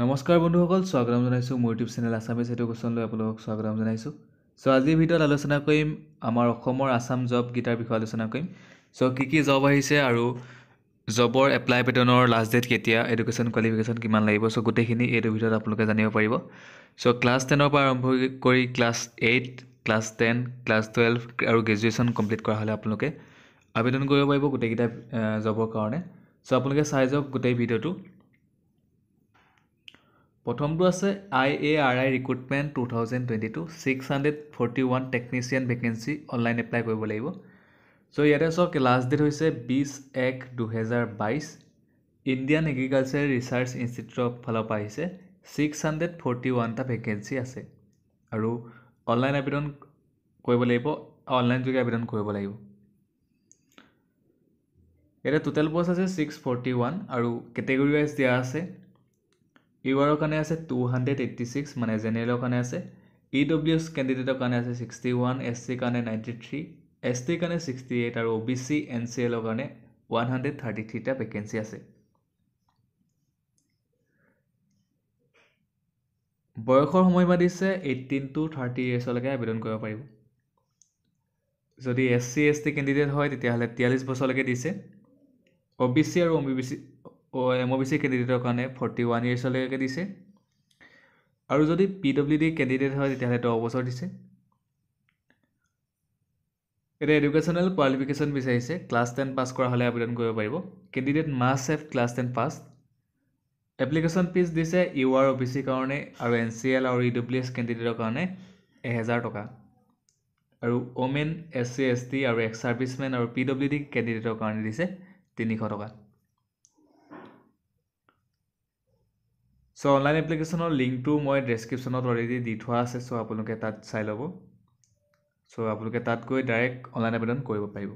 নমস্কাৰ বন্ধুসকল স্বাগতম জনাইছোঁ মোৰ ইউটিউব চেনেল আছামী চাইটো লৈ আপোনালোকক স্বাগতম জনাইছোঁ চ' আজিৰ ভিতৰত আলোচনা কৰিম আমাৰ অসমৰ আছাম জব গীতাৰ বিষয়ে আলোচনা কৰিম চ' কি কি জব আহিছে আৰু জবৰ এপ্লাই পেটনৰ লাষ্ট ডেট কেতিয়া এডুকেশ্যন কোৱালিফিকেশ্যন কিমান লাগিব চ' গোটেইখিনি এইটো ভিতৰত আপোনালোকে জানিব পাৰিব চ' ক্লাছ টেনৰ পৰা আৰম্ভ কৰি class eight class ten class twelve আৰু গ্ৰেজুৱেশ্যন কমপ্লিট কৰা হ'লে আপোনালোকে আবেদন কৰিব পাৰিব গোটেইকেইটা জবৰ কাৰণে চ' আপোনালোকে চাই যাওক গোটেই ভিডিঅ'টো প্ৰথমটো আছে I A R I recruitment two thousand twenty two six hundred forty one technician vacancy online apply কৰিব লাগিব ছ' ইয়াতে চাওক লাষ্ট ডেট হৈছে বিছ এক দুহেজাৰ বাইছ ইণ্ডিয়ান এগ্ৰিকালচাৰ ৰিচাৰ্চ ইনষ্টিটিউটৰ ফালৰ পৰা আহিছে ছিক্স হাণ্ড্ৰেড ফৰ্টি ওৱানটা ভেকেঞ্চি আছে আৰু অনলাইন আবেদন কৰিব লাগিব অনলাইন যোগে আবেদন কৰিব লাগিব ইয়াতে টোটেল পষ্ট আছে ছিক্স ফৰ্টি ওৱান আৰু কেটেগৰি ৱাইজ দিয়া আছে ইউআৰৰ কাৰণে আছে টু হাণ্ড্ৰেড এইট্টি ছিক্স মানে জেনেৰেলৰ কাৰণে আছে ই ডব্লিউ এছ কেণ্ডিডেটৰ কাৰণে আছে ছিক্সটি ওৱান এছ চিৰ কাৰণে নাইণ্টি থ্ৰী এছ টিৰ কাৰণে ছিক্সটি এইট আৰু O' B C N C এলৰ কাৰণে ওৱান হাণ্ড্ৰেড থাৰ্টি থ্ৰীটা ভেকেঞ্চি আছে বয়সৰ সময়মা দিছে এইটিন টু থাৰ্টি ইয়েৰ্ছলৈকে আবেদন কৰিব পাৰিব যদি S C S T candidate হয় তেতিয়াহ'লে তিয়াল্লিছ বছৰলৈকে দিছে অ' বি চি আৰু O' B C M O' B C কেণ্ডিডেটৰ কাৰণে ফৰ্টি ওৱান ইয়েৰ্ছলৈকে দিছে আৰু যদি পি ডব্লিউ ডি কেণ্ডিডেট হয় তেতিয়াহ'লে দহ বছৰ দিছে এতিয়া এডুকেশ্যনেল কোৱালিফিকেশ্যন বিচাৰিছে ক্লাছ টেন পাছ কৰা হ'লে আবেদন কৰিব পাৰিব candidate must have class ten pass application fees দিছে ইউ আৰ অ' বি চিৰ কাৰণে আৰু এন চি এল আৰু ই ডব্লিউ এছ কেণ্ডিডেটৰ কাৰণে এহেজাৰ টকা আৰু women S C S T আৰু এক্স ছাৰ্ভিচমেন আৰু পি ডব্লিউ ডি কেণ্ডিডেটৰ কাৰণে দিছে তিনিশ টকা চ' অনলাইন এপ্লিকেশ্যনৰ লিংকটো মই ডেছক্ৰিপশ্যনত অলৰেডি দি থোৱা আছে চ' আপোনালোকে তাত চাই ল'ব চ' আপোনালোকে তাত গৈ ডাইৰেক্ট অনলাইন আবেদন কৰিব পাৰিব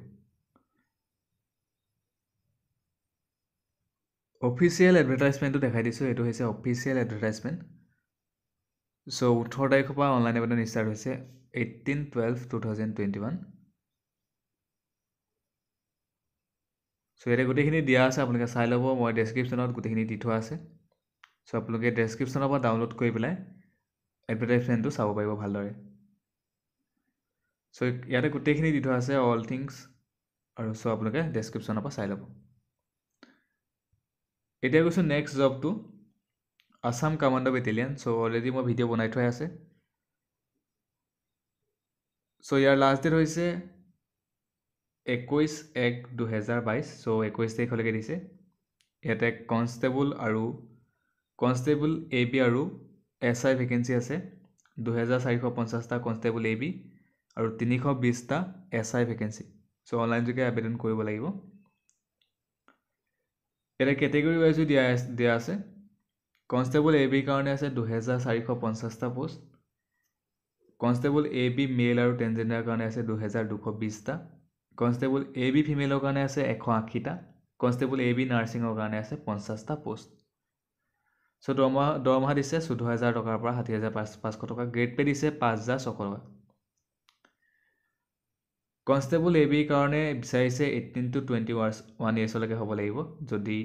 অফিচিয়েল এডভাৰটাইজমেণ্টটো দেখাই দিছোঁ এইটো হৈছে অফিচিয়েল এডভাৰটাইজমেণ্ট চ' ওঠৰ তাৰিখৰ পৰা অনলাইন আবেদন ষ্টাৰ্ট হৈছে eighteen twelve two thousand twenty one so' ইয়াতে গোটেইখিনি দিয়া আছে আপোনালোকে চাই ল'ব মই ডেছক্ৰিপশ্যনত গোটেইখিনি দি থোৱা আছে চ' আপোনালোকে ডেছক্ৰিপশ্যনৰ পৰা ডাউনলোড কৰি পেলাই এডভাৰটাইজমেণ্টটো চাব পাৰিব ভালদৰে চ' ইয়াতে গোটেইখিনি দি থোৱা আছে অল থিংছ আৰু চ' আপোনালোকে ডেছক্ৰিপশ্যনৰ পৰা চাই ল'ব এতিয়া কৈছোঁ নেক্সট জবটো Assam command battalion so' already মই ভিডিঅ' বনাই থোৱাই আছে চ' ইয়াৰ লাষ্ট ডেট হৈছে একৈছ এক দুহেজাৰ বাইছ চ' একৈছ তাৰিখলৈকে দিছে ইয়াতে কনষ্টেবল আৰু কনষ্টেবল এ বি আৰু এছ আই ভেকেঞ্চি আছে দুহেজাৰ চাৰিশ পঞ্চাছটা কনষ্টেবল এ বি আৰু তিনিশ বিছটা S I vacancy so' online যোগে আবেদন কৰিব লাগিব এটা কেটেগৰী ৱাইজো দিয়া দিয়া আছে কনষ্টেবল এ বিৰ কাৰণে আছে দুহেজাৰ চাৰিশ পঞ্চাছটা post constable A B male আৰু ট্ৰেঞ্জেণ্ডাৰৰ কাৰণে আছে দুহেজাৰ দুশ বিছটা কনষ্টেবল এ বি ফিমেলৰ কাৰণে আছে এশ আশীটা কনষ্টেবল এ বি নাৰ্ছিঙৰ কাৰণে আছে পঞ্চাছটা পোষ্ট চ' দৰমহা দৰমহা দিছে চৈধ্য হাজাৰ টকাৰ পৰা ষাঠি হাজাৰ পাঁচ পাঁচশ টকা গ্ৰেড পে' দিছে পাঁচ হাজাৰ ছশ টকা কনষ্টেবল এ বিৰ কাৰণে বিচাৰিছে এইটিন টু টুৱেণ্টি ওৱাৰ্ছ ওৱান ইয়েৰ্ছলৈকে হ'ব লাগিব যদি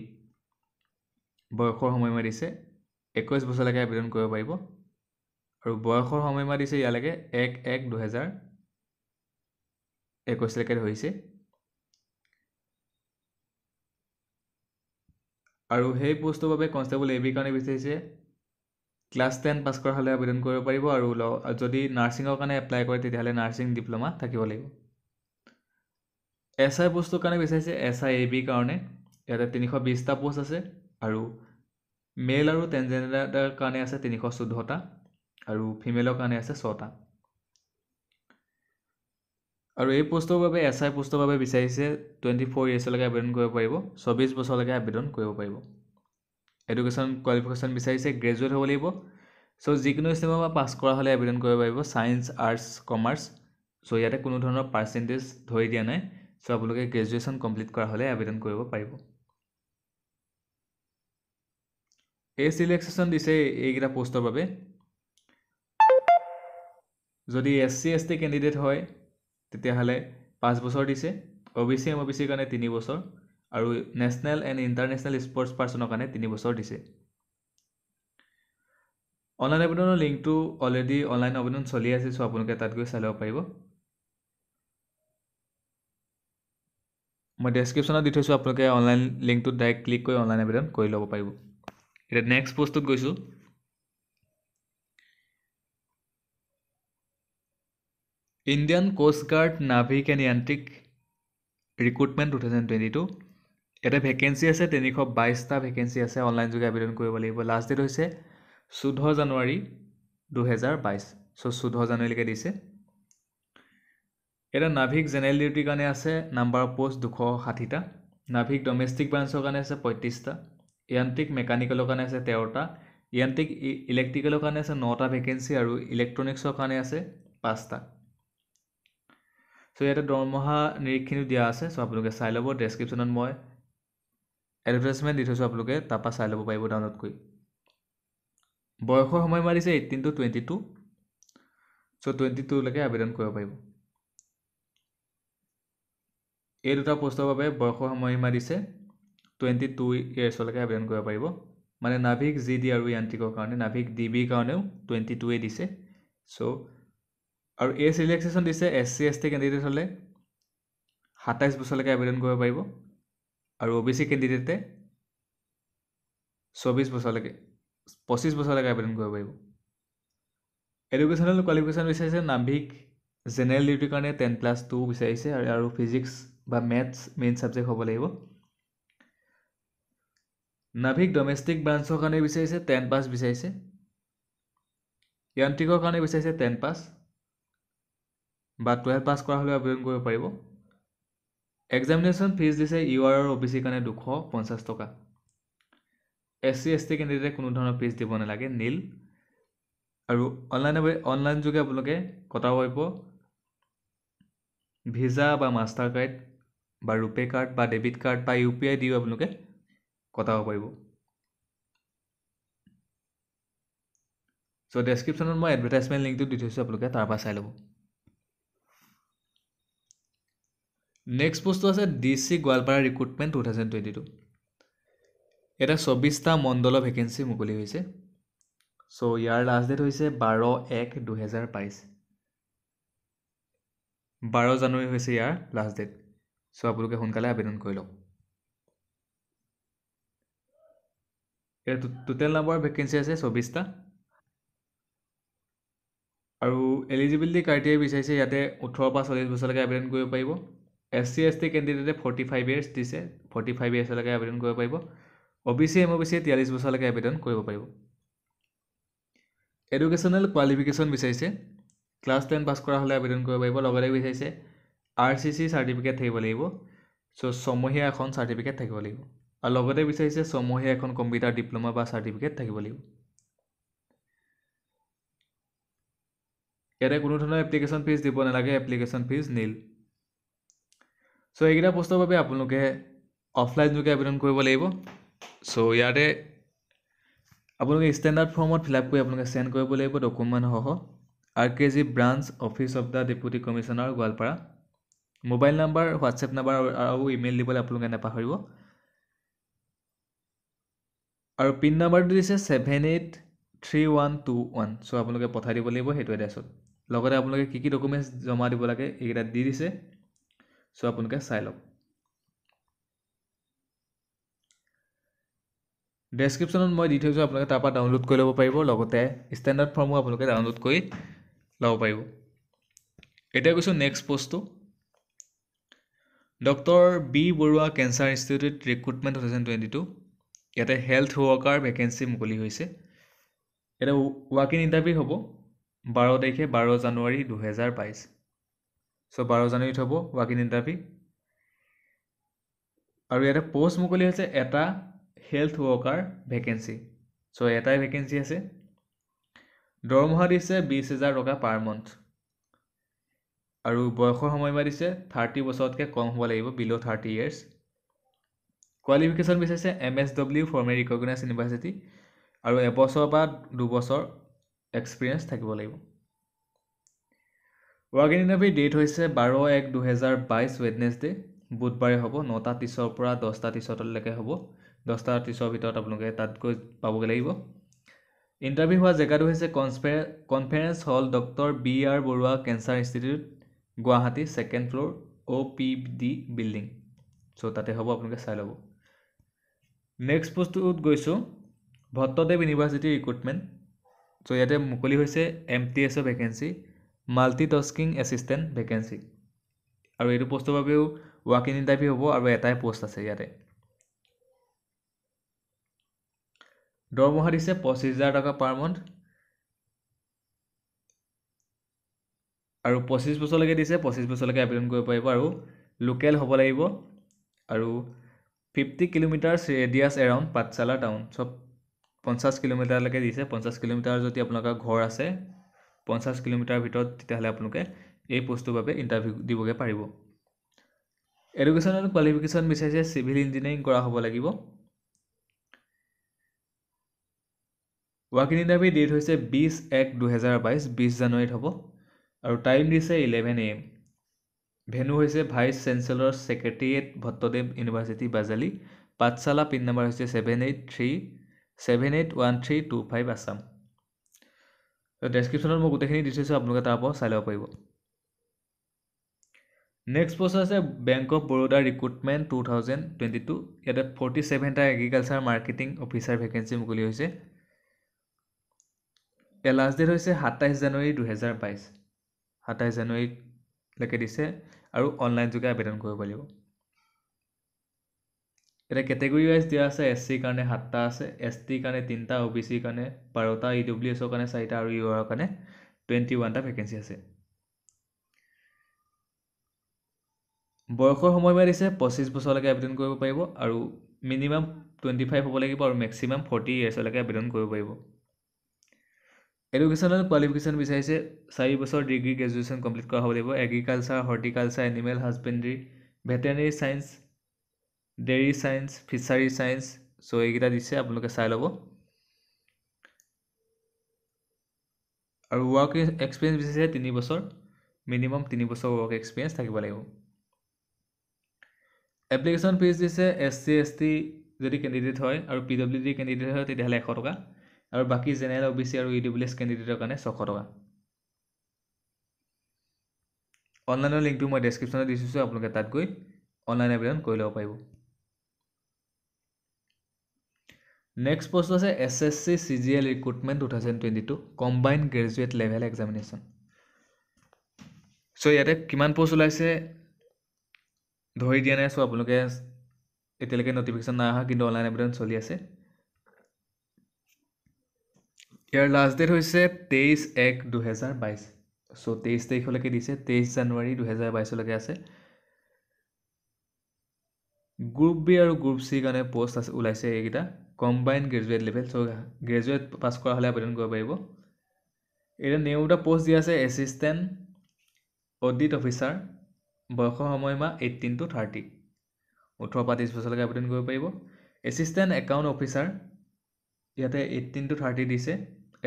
বয়সৰ সময়মা দিছে একৈছ বছৰলৈকে আবেদন কৰিব পাৰিব আৰু বয়সৰ সময়মা দিছে ইয়ালৈকে এক এক দুহেজাৰ একৈছলৈকে ধৰিছে আৰু সেই পোষ্টৰ বাবে কনষ্টেবল এ বিৰ কাৰণে বিচাৰিছে ক্লাছ টেন পাছ কৰা হ'লে আবেদন কৰিব পাৰিব আৰু ল যদি নাৰ্ছিঙৰ কাৰণে এপ্লাই কৰে তেতিয়াহ'লে নাৰ্ছিং ডিপ্ল'মা থাকিব লাগিব এছ আই পোষ্টৰ কাৰণে বিচাৰিছে এছ আই এ বিৰ কাৰণে ইয়াতে তিনিশ বিছটা পোষ্ট আছে আৰু মেল আৰু টেনজেণ্ডাৰ কাৰণে আছে তিনিশ চৈধ্যটা আৰু ফিমেলৰ কাৰণে আছে ছটা আৰু এই পোষ্টৰ বাবে এছ আই পোষ্টৰ বাবে বিচাৰিছে টুৱেণ্টি ফ'ৰ ইয়েৰ্ছলৈকে আবেদন কৰিব পাৰিব চৌবিছ বছৰলৈকে আবেদন কৰিব পাৰিব এডুকেশ্যন কোৱালিফিকেশ্যন বিচাৰিছে গ্ৰেজুৱেট হ'ব লাগিব চ' যিকোনো ষ্ট্ৰীমৰ পৰা পাছ কৰা হ'লে আবেদন কৰিব পাৰিব চায়েন্স আৰ্টছ কমাৰ্চ চ' ইয়াতে কোনো ধৰণৰ পাৰ্চেণ্টেজ ধৰি দিয়া নাই চ' আপোনালোকে গ্ৰেজুৱেশ্যন কমপ্লিট কৰা হ'লে আবেদন কৰিব পাৰিব এই চিলেকশ্যন দিছে এইকেইটা পোষ্টৰ বাবে যদি S C S T candidate হয় তেতিয়াহ'লে পাঁচ বছৰ দিছে O' B C M O' B চিৰ কাৰণে তিনি বছৰ আৰু নেশ্যনেল এণ্ড ইণ্টাৰনেশ্যনেল স্পৰ্টছ পাৰ্চনৰ কাৰণে তিনি বছৰ দিছে অনলাইন আবেদনৰ লিংকটো অলৰেডি অনলাইন আবেদন চলি আছে চ' আপোনালোকে তাত গৈ চাই ল'ব পাৰিব মই ডেছক্ৰিপশ্যনত দি থৈছোঁ আপোনালোকে অনলাইন লিংকটোত ডাইৰেক্ট ক্লিক কৰি অনলাইন আবেদন কৰি ল'ব পাৰিব এতিয়া নেক্সট পষ্টটোত গৈছোঁ Indian coast guard Navik and Yantrik recruitment two thousand twenty two ইয়াতে ভেকেঞ্চি আছে তিনিশ বাইছটা ভেকেঞ্চি আছে অনলাইন যোগে আবেদন কৰিব লাগিব লাষ্ট ডেট হৈছে চৈধ্য জানুৱাৰী দুহেজাৰ বাইছ চ' চৈধ্য জানুৱাৰীলৈকে দিছে এটা নাভিক জেনেৰেল ডিউটিৰ কাৰণে আছে নাম্বাৰ অফ পোষ্ট দুশ ষাঠিটা নাভিক ডমেষ্টিক ব্ৰাঞ্চৰ কাৰণে আছে পঁয়ত্ৰিছটা ইয়ান্ত্ৰিক মেকানিকেলৰ কাৰণে আছে তেৰটা ইয়ান্ত্ৰিক ইলেক্ট্ৰিকেলৰ e-, কাৰণে আছে নটা ভেকেঞ্চি আৰু ইলেক্ট্ৰনিক্সৰ কাৰণে আছে পাঁচটা চ' ইয়াতে দৰমহা নিৰীক্ষণিও দিয়া আছে চ' আপোনালোকে চাই ল'ব ডেছক্ৰিপশ্যনত মই এডভাৰ্টাইজমেণ্ট দি থৈছোঁ আপোনালোকে তাৰপৰা চাই ল'ব পাৰিব ডাউনলোড কৰি বয়সৰ সময় মাৰিছে eighteen to twenty two so' twenty টুলৈকে আবেদন কৰিব পাৰিব এই দুটা পোষ্টৰ বাবে বয়সৰ সময়সীমা দিছে টুৱেণ্টি টু ইয়েৰ্ছলৈকে আবেদন কৰিব পাৰিব মানে নাভিক জি ডি আৰু ইয়ান্ত্ৰিকৰ কাৰণে নাভিক ডি বিৰ কাৰণেও টুৱেণ্টি টুৱে দিছে চ' আৰু এজ ৰিলেক্সেশ্যন দিছে S C S T candidate হ'লে সাতাইছ বছৰলৈকে আবেদন কৰিব পাৰিব আৰু অ' বি চি কেণ্ডিডেটে চৌবিছ বছৰলৈকে পঁচিছ বছৰলৈকে আবেদন কৰিব পাৰিব এডুকেশ্যনেল কোৱালিফিকেশ্যন বিচাৰিছে নাভিক জেনেৰেল ডিউটিৰ কাৰণে টেন প্লাছ টু বিচাৰিছে আৰু ফিজিক্স বা মেথছ মেইন ছাবজেক্ট হ'ব লাগিব নাভিক ডমেষ্টিক ব্ৰাঞ্চৰ কাৰণে বিচাৰিছে টেন পাছ বিচাৰিছে ইয়ান্ত্ৰিকৰ কাৰণে বিচাৰিছে টেন পাছ বা টুৱেলভ পাছ কৰা হ'লেও আবেদন কৰিব পাৰিব এক্সামিনেশ্যন ফিজ দিছে ইউ আৰ আৰু অ' বি চিৰ কাৰণে দুশ পঞ্চাছ টকা এছ চি এছ টি কেণ্ডিডেটে কোনো ধৰণৰ ফিজ দিব নালাগে নীল আৰু অনলাইন অনলাইন যোগে আপোনালোকে কটাব পাৰিব ভিজা বা মাষ্টাৰ কাৰ্ড বা ৰুপে কাৰ্ড বা ডেবিট কাৰ্ড বা ইউ পি আই দিও আপোনালোকে কটাব পাৰিব চ' ডেছক্ৰিপশ্যনত মই এডভাৰটাইজমেণ্ট লিংকটো দি থৈছোঁ আপোনালোকে তাৰপৰা চাই ল'ব নেক্সট বস্তু আছে D C Goalpara recruitment two thousand twenty two এটা চৌবিছটা মণ্ডল ভেকেঞ্চি মুকলি হৈছে চ' ইয়াৰ লাষ্ট ডেট হৈছে বাৰ এক দুহেজাৰ বাইছ বাৰ জানুৱাৰী হৈছে ইয়াৰ লাষ্ট ডেট চ' আপোনালোকে সোনকালে আবেদন কৰি লওক এতিয়া টোটেল নাম্বাৰ ভেকেঞ্চি আছে চৌব্বিছটা আৰু এলিজিবিলিটি ক্ৰাইটেৰিয়া বিচাৰিছে ইয়াতে ওঠৰৰ পৰা চল্লিছ বছৰলৈকে আবেদন কৰিব পাৰিব এছ চি এছ টি কেণ্ডিডেটে ফৰ্টি ফাইভ ইয়েৰ্ছ দিছে ফৰ্টি ফাইভ ইয়েৰ্ছলৈকে আবেদন কৰিব পাৰিব O' B C M O' B চিয়ে তিয়াল্লিছ বছৰলৈকে আবেদন কৰিব পাৰিব এডুকেশ্যনেল কোৱালিফিকেশ্যন বিচাৰিছে ক্লাছ টেন পাছ কৰা হ'লে আবেদন কৰিব পাৰিব লগতে বিচাৰিছে আৰ চি চি চাৰ্টিফিকেট থাকিব লাগিব ছ' ছমহীয়া এখন চাৰ্টিফিকেট থাকিব লাগিব আৰু লগতে বিচাৰিছে ছমহীয়া এখন কম্পিউটাৰ ডিপ্ল'মা বা চাৰ্টিফিকেট থাকিব লাগিব ইয়াতে কোনো ধৰণৰ এপ্লিকেশ্যন ফিজ দিব নালাগে এপ্লিকেশ্যন ফিজ নীল চ' এইকেইটা বস্তুৰ বাবে আপোনালোকে অফলাইন যোগে আবেদন কৰিব লাগিব চ' ইয়াতে আপোনালোকে ষ্টেণ্ডাৰ্ড ফৰ্মত ফিল আপ কৰি আপোনালোকে চেণ্ড কৰিব লাগিব ডকুমেণ্টসহ R K G branch office of the deputy commissioner Goalpara mobile number WhatsApp number আৰু ইমেইল দিবলৈ আপোনালোকে নাপাহৰিব আৰু পিন নাম্বাৰটো দিছে seven eight three one two one so' আপোনালোকে পঠাই দিব লাগিব সেইটো এড্ৰেছত লগতে আপোনালোকে কি কি ডকুমেণ্টছ জমা দিব লাগে এইকেইটা দি দিছে চ' আপোনালোকে চাই লওক ডেছক্ৰিপশ্যনত মই দি থৈছোঁ আপোনালোকে তাৰপৰা ডাউনলোড কৰি ল'ব পাৰিব লগতে ষ্টেণ্ডাৰ্ড ফৰ্মো আপোনালোকে ডাউনলোড কৰি ল'ব পাৰিব এতিয়া কৈছোঁ নেক্সট পষ্টটো doctor B Borooah cancer institute recruitment two thousand twenty two ইয়াতে হেল্থ ৱৰ্কাৰ ভেকেঞ্চি মুকলি হৈছে এটা ৱাক ইন ইণ্টাৰভিউ হ'ব বাৰ তাৰিখে বাৰ জানুৱাৰী দুহেজাৰ বাইছ চ' বাৰ জানুৱাৰীত হ'ব ৱাক ইন ইণ্টাৰভিউ আৰু ইয়াতে প'ষ্ট মুকলি হৈছে এটা হেল্থ ৱৰ্কাৰ ভেকেঞ্চি চ' এটাই ভেকেঞ্চি আছে দৰমহা দিছে বিছ হেজাৰ টকা পাৰ মান্থ আৰু বয়সৰ সময়মা দিছে থাৰ্টি বছৰতকৈ কম হ'ব লাগিব বিল' থাৰ্টি ইয়েৰ্ছ কোৱালিফিকেশ্যন বিচাৰিছে এম এছ ডব্লিউ ফৰ্মে ৰিকগনাইজ ইউনিভাৰ্চিটি আৰু এবছৰ বা দুবছৰ এক্সপিৰিয়েঞ্চ থাকিব লাগিব ৱাৰ্ক ইন ডেট হৈছে বাৰ এক দুহেজাৰ বাইছ ৱেডনেছডে বুধবাৰে হ'ব নটা ত্ৰিছৰ পৰা দহটা ত্ৰিছলৈকে হ'ব দহটা ত্ৰিছৰ ভিতৰত আপোনালোকে তাত গৈ পাবগৈ লাগিব ইণ্টাৰভিউ হোৱা জেগাটো হৈছে কনফাৰে conference hall doctor B R Borooah cancer institute Guwahati second floor O' P D building so' তাতে হ'ব আপোনালোকে চাই ল'ব নেক্সট পষ্টটোত গৈছোঁ ভট্টদেৱ ইউনিভাৰ্চিটি ৰিক্ৰুটমেণ্ট চ' ইয়াতে মুকলি হৈছে এম টি এছৰ ভেকেঞ্চি মাল্টিটাস্কিং এছিষ্টেণ্ট ভেকেঞ্চি আৰু এইটো পষ্টৰ বাবেও ৱাক ইন ইণ্টাৰভিউ হ'ব আৰু এটাই পষ্ট আছে ইয়াতে দৰমহা দিছে পঁচিছ হাজাৰ টকা পাৰ মন্থ আৰু পঁচিছ বছৰলৈকে দিছে পঁচিছ বছৰলৈকে এপ্লাইন কৰিব পাৰিব আৰু লোকেল হ'ব লাগিব আৰু fifty kilometres radius around Pathshala town চব পঞ্চাছ কিলোমিটাৰলৈকে দিছে পঞ্চাছ কিলোমিটাৰ যদি আপোনালোকৰ ঘৰ আছে পঞ্চাছ কিলোমিটাৰ ভিতৰত তেতিয়াহ'লে আপোনালোকে এই পোষ্টটোৰ বাবে ইণ্টাৰভিউ দিবগৈ পাৰিব এডুকেশ্যনেল কোৱালিফিকেশ্যন বিচাৰিছে চিভিল ইঞ্জিনিয়াৰিং কৰা হ'ব লাগিব ৱাৰ্কিং ইণ্টাৰভিউ ডেট হৈছে বিছ এক দুহেজাৰ বাইছ বিছ জানুৱাৰীত হ'ব আৰু টাইম দিছে ইলেভেন এ এম ভেনু হৈছে vice chancellor secretariat Bhattadev university Bajali Pathshala pin number হৈছে seven eight three seven eight one three two five Assam ডেছক্ৰিপশ্যনত মই গোটেইখিনি দি থৈছোঁ আপোনালোকে তাৰ পৰা চাই ল'ব পাৰিব নেক্সট প্ৰশ্ন আছে bank of Baroda recruitment two thousand twenty two ইয়াতে ফৰ্টি ছেভেনটা এগ্ৰিকালচাৰ মাৰ্কেটিং অফিচাৰ ভেকেঞ্চি মুকলি হৈছে ইয়াৰ লাষ্ট ডেট হৈছে সাতাইছ জানুৱাৰী দুহেজাৰ বাইছ সাতাইছ জানুৱাৰীলৈকে দিছে আৰু অনলাইন যোগে আবেদন কৰিব পাৰিব এতিয়া কেটেগৰী ৱাইজ দিয়া আছে এছ চিৰ কাৰণে সাতটা আছে এছ টিৰ কাৰণে তিনিটা অ' বি চিৰ কাৰণে বাৰটা ই ডব্লিউ এছৰ কাৰণে চাৰিটা আৰু ইউ আৰৰ কাৰণে টুৱেণ্টি ওৱানটা ভেকেঞ্চি আছে বয়সৰ সময়মিয়া দিছে পঁচিছ বছৰলৈকে আবেদন কৰিব পাৰিব আৰু মিনিমাম টুৱেণ্টি ফাইভ হ'ব লাগিব আৰু মেক্সিমাম ফৰ্টি ইয়েৰ্ছলৈকে আবেদন কৰিব পাৰিব এডুকেশ্যনেল কোৱালিফিকেশ্যন বিচাৰিছে চাৰি বছৰ ডিগ্ৰী গ্ৰেজুৱেশ্যন কমপ্লিট কৰা হ'ব লাগিব agriculture horticulture animal husbandry veterinary science dairy science fishery science so' এইকেইটা দিছে আপোনালোকে চাই ল'ব আৰু ৱৰ্ক এক্সপিৰিয়েঞ্চ বিচাৰিছে তিনি বছৰ মিনিমাম তিনি বছৰ ৱৰ্ক এক্সপিৰিয়েঞ্চ থাকিব লাগিব এপ্লিকেশ্যন ফিজ দিছে এছ চি এছ টি যদি কেণ্ডিডেট হয় আৰু পি ডব্লিউ ডি কেণ্ডিডেট হয় তেতিয়াহ'লে এশ টকা আৰু বাকী জেনেৰেল অ' বি চি আৰু ই ডব্লিউ এছ কেণ্ডিডেটৰ কাৰণে ছশ টকা অনলাইনৰ লিংকটো মই ডেছক্ৰিপশ্যনত দিছোঁ আপোনালোকে তাত গৈ অনলাইন আবেদন কৰি ল'ব পাৰিব নেক্সট বস্তু আছে S S C C G L recruitment two thousand twenty two combine graduate level examination so' ইয়াতে কিমান পষ্ট ওলাইছে ধৰি দিয়া নাই চ' আপোনালোকে এতিয়ালৈকে ন'টিফিকেশ্যন নাই অহা কিন্তু অনলাইন আবেদন চলি আছে ইয়াৰ লাষ্ট ডেট হৈছে তেইছ এক দুহেজাৰ বাইছ চ' তেইছ তাৰিখলৈকে দিছে তেইছ জানুৱাৰী দুহেজাৰ বাইছলৈকে আছে গ্ৰুপ বি আৰু গ্ৰুপ চিৰ কাৰণে প'ষ্ট আছে ওলাইছে এইকেইটা combine graduate level so' graduate pass কৰা হ'লে আবেদন কৰিব পাৰিব এতিয়া নেওটা প'ষ্ট পোষ্ট দিয়া আছে এচিষ্টেণ্ট অডিট অফিচাৰ বয়সৰ সময়মা এইটিন টু থাৰ্টি ওঠৰ পৰা ত্ৰিছ বছৰলৈকে আবেদন কৰিব পাৰিব এচিষ্টেণ্ট একাউণ্ট অফিচাৰ ইয়াতে এইটিন টু থাৰ্টি দিছে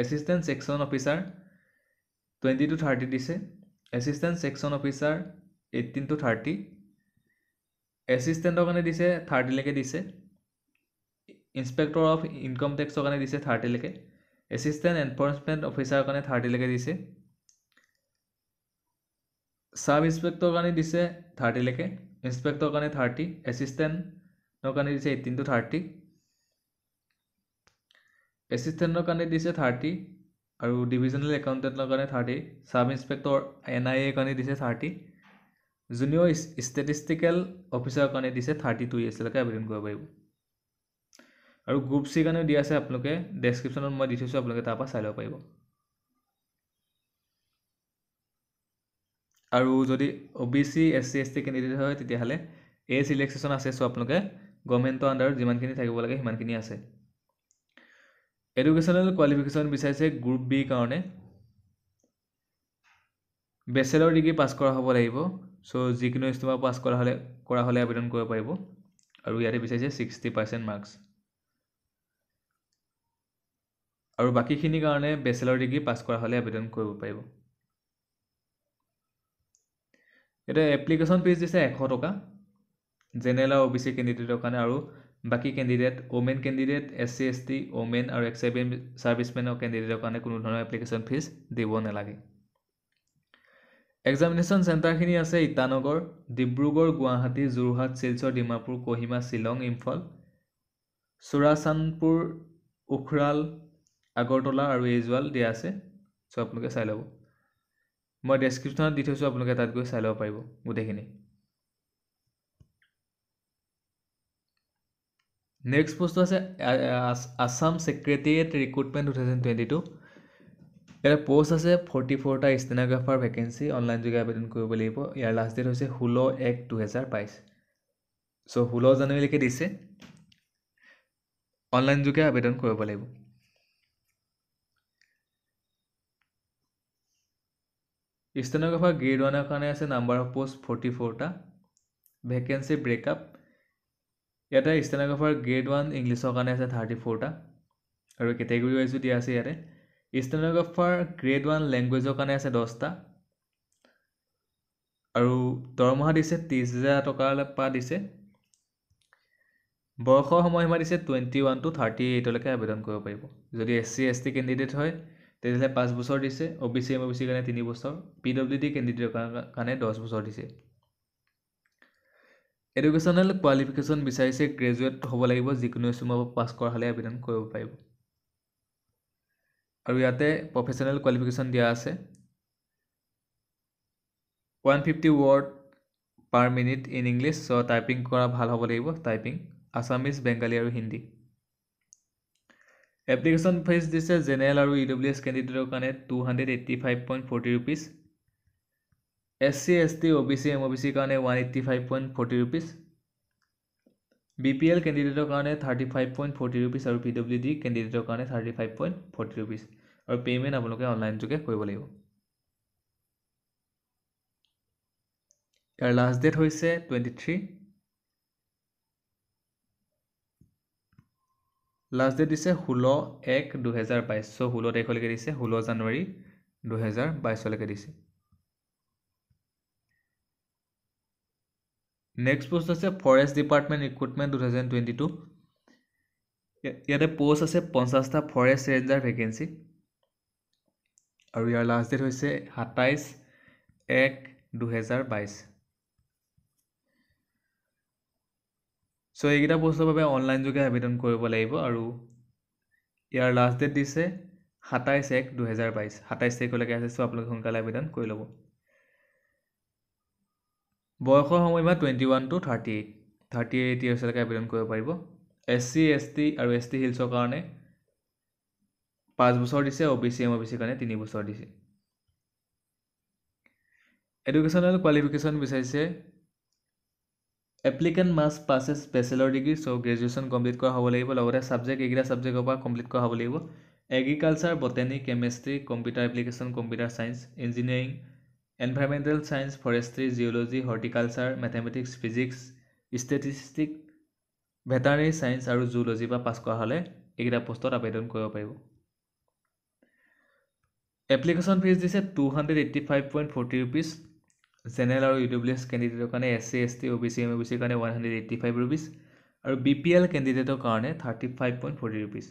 assistant section officer twenty to thirty দিছে assistant section officer eighteen to thirty এচিষ্টেণ্টৰ কাৰণে দিছে থাৰ্টিলৈকে দিছে ইনস্পেক্টৰ অফ ইনকম টেক্সৰ কাৰণে দিছে থাৰ্টিলৈকে এচিষ্টেণ্ট এনফৰ্চমেণ্ট অফিচাৰৰ কাৰণে থাৰ্টিলৈকে দিছে ছাব ইনস্পেক্টৰ কাৰণে দিছে থাৰ্টিলৈকে ইনস্পেক্টৰ কাৰণে থাৰ্টি এচিষ্টেণ্টৰ কাৰণে দিছে এইটিন টু থাৰ্টি এচিষ্টেণ্টৰ কাৰণে দিছে থাৰ্টি আৰু ডিভিজনেল একাউণ্টেণ্টৰ কাৰণে thirty sub inspector N I এৰ কাৰণে দিছে থাৰ্টি জুনিয়ৰ ষ্টেটিষ্টিকেল অফিচাৰৰ কাৰণে দিছে থাৰ্টি টু ইয়াৰ্ছলৈকে আবেদন কৰিব পাৰিব আৰু গ্ৰুপ চি কাৰণেও দিয়া আছে আপোনালোকে ডেছক্ৰিপশ্যনত মই দি থৈছোঁ আপোনালোকে তাৰপৰা চাই ল'ব পাৰিব আৰু যদি O' B C S C S T candidate হয় তেতিয়াহ'লে এ ছিলেকশ্যন আছে চ' আপোনালোকে গভমেণ্টৰ আণ্ডাৰত যিমানখিনি থাকিব লাগে সিমানখিনি আছে এডুকেশ্যনেল কোৱালিফিকেশ্যন বিচাৰিছে গ্ৰুপ বিৰ কাৰণে বেচেলৰ ডিগ্ৰী পাছ কৰা হ'ব লাগিব চ' যিকোনো ষ্ট্ৰীমত পাছ কৰা হ'লে কৰা হ'লে আবেদন কৰিব পাৰিব আৰু ইয়াতে বিচাৰিছে ছিক্সটি পাৰ্চেণ্ট মাৰ্কছ আৰু বাকীখিনিৰ কাৰণে বেচেলৰ ডিগ্ৰী পাছ কৰা হ'লে আবেদন কৰিব পাৰিব এতিয়া এপ্লিকেশ্যন ফিজ দিছে এশ টকা জেনেৰেল আৰু অ' বি চি কেণ্ডিডেটৰ কাৰণে আৰু বাকী candidate women candidate S C S T women আৰু এক্স আই বি এম ছাৰ্ভিচমেনৰ কেণ্ডিডেটৰ কাৰণে কোনো ধৰণৰ এপ্লিকেশ্যন ফিজ দিব নালাগে এক্সামিনেশ্যন চেণ্টাৰখিনি আছে ইটানগৰ ডিব্ৰুগড় গুৱাহাটী যোৰহাট শিলচৰ ডিমাপুৰ কহিমা শ্বিলং ইম্ফল চোৰাচানপুৰ উখৰাল আগৰতলা আৰু এইজোৱাল দিয়া আছে চ' আপোনালোকে চাই ল'ব মই ডেছক্ৰিপশ্যনত দি থৈছোঁ আপোনালোকে তাত গৈ চাই ল'ব পাৰিব গোটেইখিনি নেক্সট বস্তু আছে Assam secretariat recruitment two thousand twenty two A post আছে 44 টা স্টেনোগ্রাফার ভ্যাকেশনসি অনলাইন জுக আবেদন কৰিব লাগিব ইয়াৰ লাষ্ট ডেট হ'ল 16 এক 2022 সো হুলো জনাই লিখি দিছে অনলাইন জுகে আবেদন কৰিব লাগিব স্টেনোগ্রাফার গ্রেড 1 খন আছে নাম্বাৰ অফ পোষ্ট 44 টা ভ্যাকেশনসি ব্রেকআপ ইয়াতে স্টেনোগ্রাফার গ্রেড 1 ইংলিশৰ কানে আছে 34 টা আৰু কেটাগৰি वाइज দিয়া আছে ইয়াৰে ষ্টেনগ্ৰাফাৰ গ্ৰেড ওৱান লেংগুৱেজৰ কাৰণে আছে দহটা আৰু দৰমহা দিছে ত্ৰিছ হাজাৰ টকাৰ পৰা দিছে বয়সৰ সময়সীমা দিছে টুৱেণ্টি ওৱান টু থাৰ্টি এইটলৈকে আবেদন কৰিব পাৰিব যদি S C S T candidate হয় তেতিয়াহ'লে পাঁচ বছৰ দিছে O' B C M O' B চিৰ কাৰণে তিনি বছৰ পি ডব্লিউ ডি কেণ্ডিডেটৰ কাৰণে দহ বছৰ দিছে এডুকেশ্যনেল কোৱালিফিকেশ্যন বিচাৰিছে গ্ৰেজুৱেট হ'ব লাগিব যিকোনো ষ্টুমৰ পাছ কৰা হ'লে আবেদন কৰিব পাৰিব আৰু ইয়াতে প্ৰফেচনেল কোৱালিফিকেশ্যন দিয়া আছে one fifty word per minute in English so' typing কৰা ভাল হ'ব লাগিব টাইপিং আছামিজ বেংগালী আৰু হিন্দী এপ্লিকেশ্যন ফিজ দিছে জেনেৰেল আৰু ই ডব্লিউ এছ কেণ্ডিডেটৰ কাৰণে two hundred eighty five point forty rupees S C S T O' B C M O' B চিৰ কাৰণে one eighty five point forty rupees B P L কেণ্ডিডেটৰ কাৰণে thirty five point forty rupees আৰু P W D কেণ্ডিডেটৰ কাৰণে thirty five point forty rupees আৰু payment আপোনালোকে online যোগে কৰিব লাগিব ইয়াৰ লাষ্ট ডেট হৈছে টুৱেণ্টি থ্ৰী লাষ্ট ডেট দিছে ষোল্ল এক দুহেজাৰ বাইছ চ' ষোল্ল তাৰিখলৈকে দিছে ষোল্ল জানুৱাৰী দুহেজাৰ বাইছলৈকে দিছে নেক্সট পোষ্ট আছে forest department equipment two thousand twenty two ইয়াতে পোষ্ট আছে পঞ্চাছটা ফৰেষ্ট ৰেঞ্জাৰ ভেকেঞ্চি আৰু ইয়াৰ লাষ্ট ডেট হৈছে সাতাইছ এক দুহেজাৰ বাইছ চ' এইকেইটা পোষ্টৰ বাবে অনলাইন যোগে আবেদন কৰিব লাগিব আৰু ইয়াৰ লাষ্ট ডেট দিছে সাতাইছ এক দুহেজাৰ বাইছ সাতাইছ তাৰিখলৈকে আছে চ' আপোনালোকে সোনকালে আবেদন কৰি ল'ব বয়সৰ সময়সীমা twenty one to thirty eight thirty eight ইয়াৰ্ছলৈকে আবেদন কৰিব পাৰিব এছ চি এছ টি আৰু এছ টি হিলছৰ কাৰণে পাঁচ বছৰ দিছে O' B C M O' B চিৰ কাৰণে তিনি বছৰ দিছে এডুকেশ্যনেল কোৱালিফিকেশ্যন বিচাৰিছে এপ্লিকেণ্ট মাছ পাছে স্পেচিয়েলৰ ডিগ্ৰী চ' গ্ৰেজুৱেশ্যন কমপ্লিট কৰা হ'ব লাগিব লগতে ছাবজেক্ট এইকেইটা ছাবজেক্টৰ পৰা কমপ্লিট কৰা হ'ব লাগিব agriculture botanic chemistry computer application computer science engineering environmental science forestry geology horticulture mathematics physics statistic veterinary science আৰু জুলজি পৰা পাছ কৰা হ'লে এইকেইটা পষ্টত আবেদন কৰিব পাৰিব এপ্লিকেশ্যন ফিজ দিছে two hundred eighty five point forty rupees general আৰু ইউ ডব্লিউ এছ কেণ্ডিডেটৰ কাৰণে S C S T O' B C M O' B চিৰ কাৰণে one hundred eighty five rupees আৰু বি পি এল কেণ্ডিডেটৰ কাৰণে thirty five point forty rupees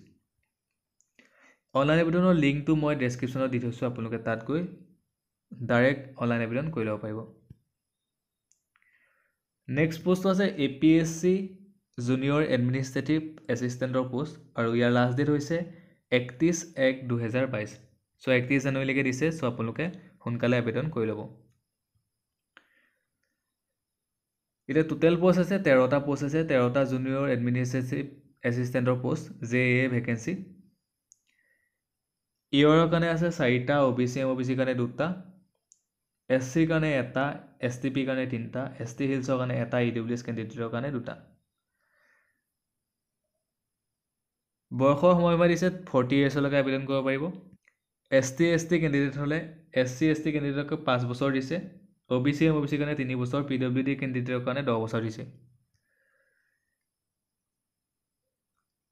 online আবেদনৰ লিংকটো মই ডেছক্ৰিপশ্যনত দি থৈছোঁ আপোনালোকে তাত গৈ ডাইৰেক্ট অনলাইন আবেদন কৰি ল'ব পাৰিব নেক্সট পোষ্টটো আছে A P S C junior administrative এছিষ্টেণ্টৰ পোষ্ট আৰু ইয়াৰ লাষ্ট ডেট হৈছে একত্ৰিছ এক দুহেজাৰ বাইছ চ' একত্ৰিছ জানুৱাৰীলৈকে দিছে চ' আপোনালোকে সোনকালে আবেদন কৰি ল'ব এতিয়া টোটেল পোষ্ট আছে তেৰটা পোষ্ট আছে তেৰটা জুনিয়ৰ এডমিনিষ্ট্ৰেটিভ এছিষ্টেণ্টৰ পোষ্ট জে এ ভেকেঞ্চি ইয়েৰৰ কাৰণে আছে চাৰিটা O' B C M O' B চিৰ কাৰণে দুটা এছ চিৰ কাৰণে এটা এছ টি পিৰ কাৰণে তিনিটা এছ টি হিলছৰ কাৰণে এটা ই ডব্লিউ এছ কেণ্ডিডেটৰ কাৰণে দুটা বয়সৰ সময়সীমা দিছে ফৰ্টি ইয়েৰ্ছলৈকে আবেদন কৰিব পাৰিব S T S T candidate হ'লে এছ চি এছ টি কেণ্ডিডেটক পাঁচ বছৰ দিছে O' B C M O' B চিৰ কাৰণে তিনি বছৰ পি ডব্লিউ ডি কেণ্ডিডেটৰ কাৰণে দহ বছৰ দিছে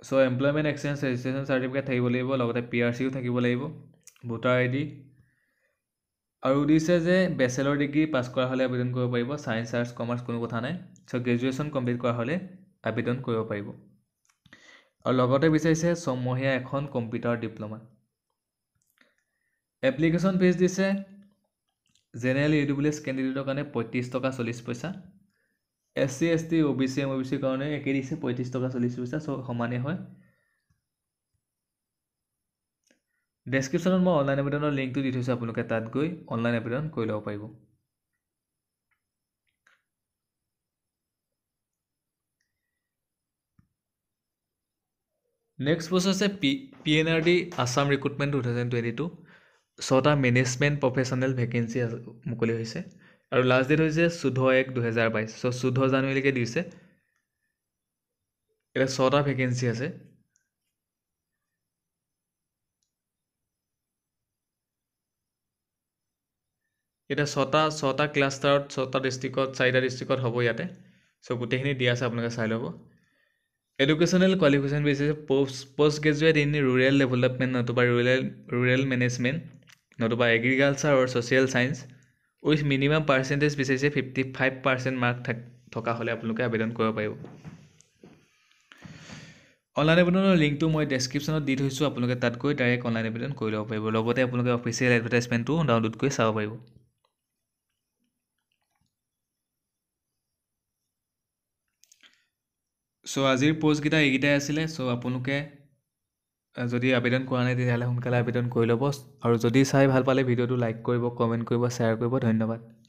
so' employment exchange registration certificate থাকিব লাগিব লগতে পি আৰ চিও থাকিব লাগিব ভোটাৰ আই ডি আৰু দিছে যে বেচেলৰ ডিগ্ৰী পাছ কৰা হ'লে আবেদন কৰিব পাৰিব ছায়েঞ্চ আৰ্টছ কমাৰ্চ কোনো কথা নাই চ' গ্ৰেজুৱেশ্যন কমপ্লিট কৰা হ'লে আবেদন কৰিব পাৰিব আৰু লগতে বিচাৰিছে ছমহীয়া এখন কম্পিউটাৰ ডিপ্ল'মা এপ্লিকেশ্যন ফিজ দিছে জেনেৰেল ইউ ডব্লিউ এছ কেণ্ডিডেটৰ কাৰণে পঁয়ত্ৰিছ টকা চল্লিছ পইচা S C S T O' B C M O' B চিৰ কাৰণে একেই দিছে পঁয়ত্ৰিছ টকা চল্লিছ পইচা চ' সমানেই হয় ডেছক্ৰিপশ্যনত মই অনলাইন আবেদনৰ লিংকটো দি থৈছোঁ আপোনালোকে তাত গৈ অনলাইন আবেদন কৰি ল'ব পাৰিব নেক্সট বস্তু আছে P P N R D Assam recruitment two thousand twenty two ছটা মেনেজমেণ্ট প্ৰফেচনেল ভেকেঞ্চি মুকলি হৈছে আৰু লাষ্ট ডেট হৈছে চৈধ্য এক দুহেজাৰ বাইছ চ' চৈধ্য জানুৱাৰীলৈকে দিছে এতিয়া ছটা ভেকেঞ্চি আছে এতিয়া ছটা ছটা ক্লাষ্টাৰত ছটা ডিষ্ট্ৰিক্টত চাৰিটা ডিষ্ট্ৰিক্টত হ'ব ইয়াতে চ' গোটেইখিনি দিয়া আছে আপোনালোকে চাই ল'ব educational qualification basis post post graduate in rural development নতুবা ৰুৰেল ৰুৰেল মেনেজমেণ্ট নতুবা এগ্ৰিকালচাৰ আৰু social science with minimum percentage বিচাৰিছে ফিফটি ফাইভ পাৰ্চেণ্ট মাৰ্ক থাক থকা হ'লে আপোনালোকে আবেদন কৰিব পাৰিব অনলাইন আবেদনৰ লিংকটো মই ডেছক্ৰিপশ্যনত দি থৈছোঁ আপোনালোকে তাত গৈ ডাইৰেক্ট অনলাইন আবেদন কৰি ল'ব পাৰিব লগতে আপোনালোকে অফিচিয়েল এডভাৰটাইজমেণ্টটো ডাউনলোড কৰি চাব পাৰিব চ' আজিৰ প'ষ্টকেইটা এইকেইটাই আছিলে চ' আপোনালোকে যদি আবেদন কৰা নাই তেতিয়াহ'লে সোনকালে আবেদন কৰি ল'ব আৰু যদি চাই ভাল পালে ভিডিঅ'টো লাইক কৰিব কমেণ্ট কৰিব শ্বেয়াৰ কৰিব ধন্যবাদ